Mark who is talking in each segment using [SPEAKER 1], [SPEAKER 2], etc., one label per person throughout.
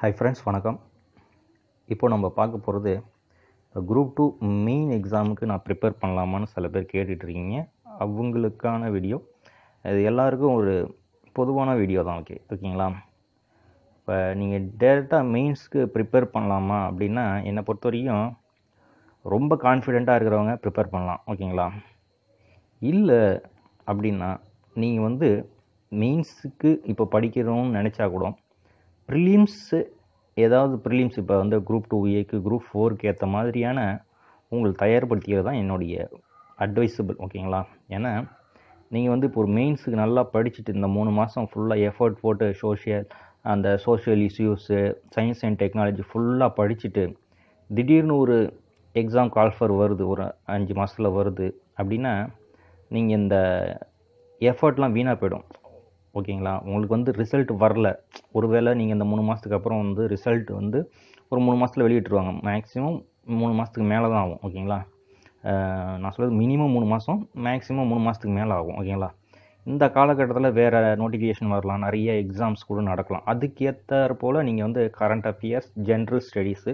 [SPEAKER 1] hi friends வணக்கம் இப்போது நம்ம பார்க்க போகிறது குரூப் டூ மெயின் எக்ஸாமுக்கு நான் ப்ரிப்பேர் பண்ணலாமான்னு சில பேர் கேட்டுட்ருக்கீங்க அவங்களுக்கான வீடியோ இது எல்லாருக்கும் ஒரு பொதுவான வீடியோ தான் ஓகே ஓகேங்களா இப்போ நீங்கள் டேரெக்டாக மெயின்ஸ்க்கு ப்ரிப்பேர் பண்ணலாமா அப்படின்னா என்னை பொறுத்த வரைக்கும் ரொம்ப கான்ஃபிடெண்ட்டாக இருக்கிறவங்க ப்ரிப்பேர் பண்ணலாம் ஓகேங்களா இல்லை அப்படின்னா நீங்கள் வந்து மெயின்ஸுக்கு இப்போ படிக்கிறோம்னு நினச்சா கூட ப்ரிலிம்ஸு ஏதாவது ப்ரிலிம்ஸ் இப்போ வந்து குரூப் டூ ஏக்கு குரூப் ஃபோருக்கு ஏற்ற மாதிரியான உங்கள் தயார்படுத்திக்கிறது தான் என்னுடைய அட்வைஸபிள் ஓகேங்களா ஏன்னா நீங்கள் வந்து இப்போ ஒரு மெயின்ஸுக்கு நல்லா படிச்சுட்டு இந்த மூணு மாதம் ஃபுல்லாக எஃபர்ட் போட்டு சோஷியல் அந்த social issues science and technology ஃபுல்லாக படிச்சுட்டு திடீர்னு ஒரு எக்ஸாம் கால்ஃபர் வருது ஒரு அஞ்சு மாதத்தில் வருது அப்படின்னா நீங்கள் இந்த எஃபர்ட்லாம் வீணாக போயிடும் ஓகேங்களா உங்களுக்கு வந்து ரிசல்ட் வரல ஒருவேளை நீங்கள் இந்த மூணு மாதத்துக்கு அப்புறம் வந்து ரிசல்ட் வந்து ஒரு மூணு மாதத்தில் வெளியிட்டுருவாங்க மேக்ஸிமம் மூணு மாதத்துக்கு மேலே தான் ஆகும் ஓகேங்களா நான் சொல்கிறது மினிமம் மூணு மாதம் மேக்ஸிமம் மூணு மாதத்துக்கு மேலே ஆகும் ஓகேங்களா இந்த காலகட்டத்தில் வேறு நோட்டிஃபிகேஷன் வரலாம் நிறைய எக்ஸாம்ஸ் கூட நடக்கலாம் அதுக்கேற்ற போல் நீங்கள் வந்து கரண்ட் அஃபேர்ஸ் ஜென்ரல் ஸ்டடீஸு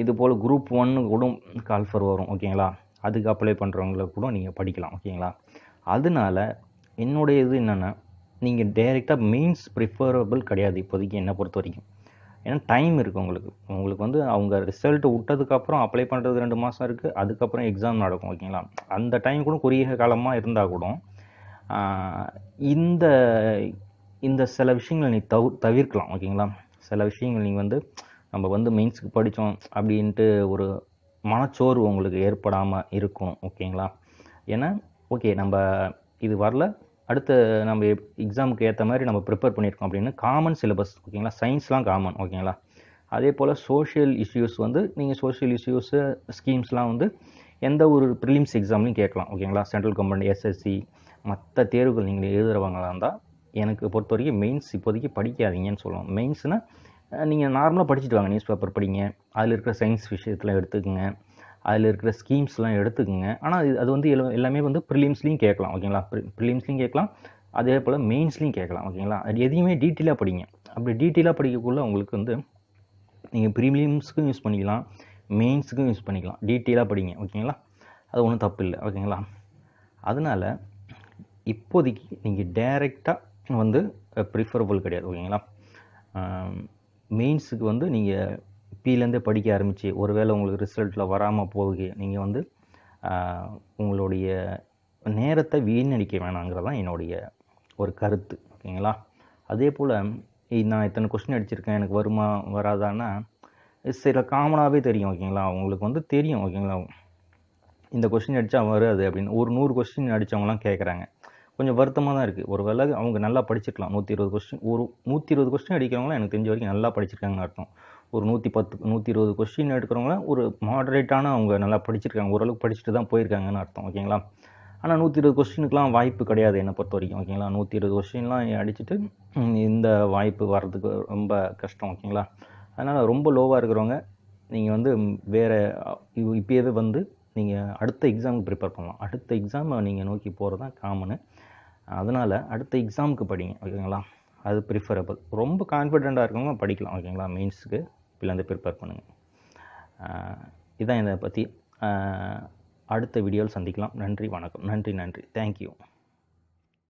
[SPEAKER 1] இது போல் குரூப் ஒன்னு கூட கால்ஃபர் வரும் ஓகேங்களா அதுக்கு அப்ளை பண்ணுறவங்கள கூட நீங்கள் படிக்கலாம் ஓகேங்களா அதனால என்னுடைய இது என்னென்னா நீங்கள் டைரெக்டாக மெயின்ஸ் ப்ரிஃபரபிள் கிடையாது இப்போதைக்கு என்னை பொறுத்த வரைக்கும் ஏன்னா டைம் இருக்குது உங்களுக்கு உங்களுக்கு வந்து அவங்க ரிசல்ட்டு விட்டதுக்கப்புறம் அப்ளை பண்ணுறது ரெண்டு மாதம் இருக்குது அதுக்கப்புறம் எக்ஸாம் நடக்கும் ஓகேங்களா அந்த டைம் கூட குறுகிய காலமாக இருந்தால் கூட இந்த இந்த சில விஷயங்களை நீ தவிர தவிர்க்கலாம் ஓகேங்களா சில விஷயங்கள் நீங்கள் வந்து நம்ம வந்து மெயின்ஸுக்கு படித்தோம் அப்படின்ட்டு ஒரு மனச்சோர்வு உங்களுக்கு ஏற்படாமல் இருக்கும் ஓகேங்களா ஏன்னா ஓகே நம்ம இது வரல அடுத்த நம்ம எக்ஸாமுக்கு ஏற்ற மாதிரி நம்ம ப்ரிப்பேர் பண்ணியிருக்கோம் அப்படின்னா காமன் சிலபஸ் ஓகேங்களா சயின்ஸ்லாம் காமன் ஓகேங்களா அதே போல் சோஷியல் இஷ்யூஸ் வந்து நீங்கள் சோஷியல் இஷ்யூஸு ஸ்கீம்ஸ்லாம் வந்து எந்த ஒரு ப்ரிலிம்ஸ் எக்ஸாம்லையும் கேட்கலாம் ஓகேங்களா சென்ட்ரல் கவர்மெண்ட் எஸ்எஸ்சி மற்ற தேர்வுகள் நீங்கள் எழுதுகிறவங்களாக இருந்தால் எனக்கு பொறுத்த வரைக்கும் மெயின்ஸ் இப்போதைக்கு படிக்காதீங்கன்னு சொல்லுவோம் மெயின்ஸ்னால் நீங்கள் நார்மலாக படிச்சுட்டு வாங்க நியூஸ் பேப்பர் படிங்க அதில் இருக்கிற சயின்ஸ் விஷயத்தில் எடுத்துக்கோங்க அதில் இருக்கிற ஸ்கீம்ஸ்லாம் எடுத்துக்கோங்க ஆனால் அது வந்து எல்லாமே வந்து ப்ரிலிம்ஸ்லையும் கேட்கலாம் ஓகேங்களா ப்ரிலிம்ஸ்லையும் கேட்கலாம் அதே போல் மெயின்ஸ்லையும் கேட்கலாம் ஓகேங்களா அது எதையுமே டீட்டெயிலாக படிங்க அப்படி டீட்டெயிலாக படிக்கக்குள்ளே உங்களுக்கு வந்து நீங்கள் ப்ரீமியம்ஸுக்கும் யூஸ் பண்ணிக்கலாம் மெயின்ஸுக்கும் யூஸ் பண்ணிக்கலாம் டீட்டெயிலாக படிங்க ஓகேங்களா அது ஒன்றும் தப்பு இல்லை ஓகேங்களா அதனால் இப்போதைக்கு நீங்கள் டைரெக்டாக வந்து ப்ரிஃபரபுள் கிடையாது ஓகேங்களா மெயின்ஸுக்கு வந்து நீங்கள் இப்போலேருந்தே படிக்க ஆரம்பித்து ஒருவேளை உங்களுக்கு ரிசல்ட்டில் வராமல் போகுது நீங்கள் வந்து உங்களுடைய நேரத்தை வீணடிக்க வேணாங்கிறதான் என்னுடைய ஒரு கருத்து ஓகேங்களா அதே போல் நான் இத்தனை கொஸ்டின் அடிச்சிருக்கேன் எனக்கு வருமா வராதான்னா சில காமனாகவே தெரியும் ஓகேங்களா அவங்களுக்கு வந்து தெரியும் ஓகேங்களா இந்த கொஸ்டின் அடித்தா வராது அப்படின்னு ஒரு நூறு கொஸ்டின் அடித்தவங்களாம் கேட்குறாங்க கொஞ்சம் வருத்தமாக தான் இருக்குது ஒரு வேலை அவங்க நல்லா படிச்சிருக்கலாம் நூற்றி இருபது கொஸ்டின் ஒரு நூற்றி இருபது கொஸ்டின் அடிக்கிறவங்களாம் எனக்கு தெரிஞ்ச வரைக்கும் நல்லா படிச்சிருக்காங்க அர்த்தம் ஒரு நூற்றி பத்து நூற்றி இருபது கொஸ்டின் எடுக்கிறவங்களாம் ஒரு மாடரேட்டான அவங்க நல்லா படிச்சிருக்காங்க ஓரளவுக்கு படிச்சுட்டு தான் போயிருக்காங்கன்னு அர்த்தம் ஓகேங்களா ஆனால் நூற்றி இருபது கொஸ்டினுக்குலாம் வாய்ப்பு கிடையாது என்னை பொறுத்த வரைக்கும் ஓகேங்களா நூற்றி இருபது கொஸ்டின்லாம் அடிச்சுட்டு இந்த வாய்ப்பு வர்றதுக்கு ரொம்ப கஷ்டம் ஓகேங்களா அதனால் ரொம்ப லோவாக இருக்கிறவங்க நீங்கள் வந்து வேறு இப்போயே வந்து நீங்கள் அடுத்த எக்ஸாமுக்கு ப்ரிப்பேர் பண்ணலாம் அடுத்த எக்ஸாமை நீங்கள் நோக்கி போகிறது தான் காமனு அதனால் அடுத்த எக்ஸாமுக்கு படிங்க ஓகேங்களா அது ப்ரிஃபரபிள் ரொம்ப கான்ஃபிடெண்ட்டாக இருக்கவங்க படிக்கலாம் ஓகேங்களா மெயின்ஸுக்கு இப்போலேருந்து ப்ரிப்பேர் பண்ணுங்கள் இதான் இதை பற்றி அடுத்த வீடியோவில் சந்திக்கலாம் நன்றி வணக்கம் நன்றி நன்றி தேங்க்யூ